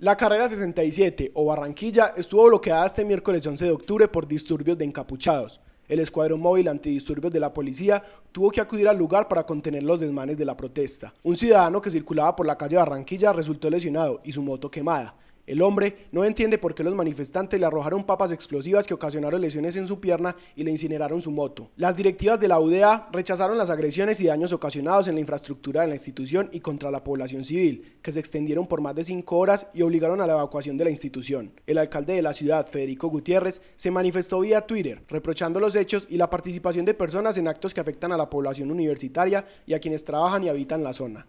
La carrera 67 o Barranquilla estuvo bloqueada este miércoles 11 de octubre por disturbios de encapuchados. El escuadrón móvil antidisturbios de la policía tuvo que acudir al lugar para contener los desmanes de la protesta. Un ciudadano que circulaba por la calle Barranquilla resultó lesionado y su moto quemada. El hombre no entiende por qué los manifestantes le arrojaron papas explosivas que ocasionaron lesiones en su pierna y le incineraron su moto. Las directivas de la UDA rechazaron las agresiones y daños ocasionados en la infraestructura de la institución y contra la población civil, que se extendieron por más de cinco horas y obligaron a la evacuación de la institución. El alcalde de la ciudad, Federico Gutiérrez, se manifestó vía Twitter, reprochando los hechos y la participación de personas en actos que afectan a la población universitaria y a quienes trabajan y habitan la zona.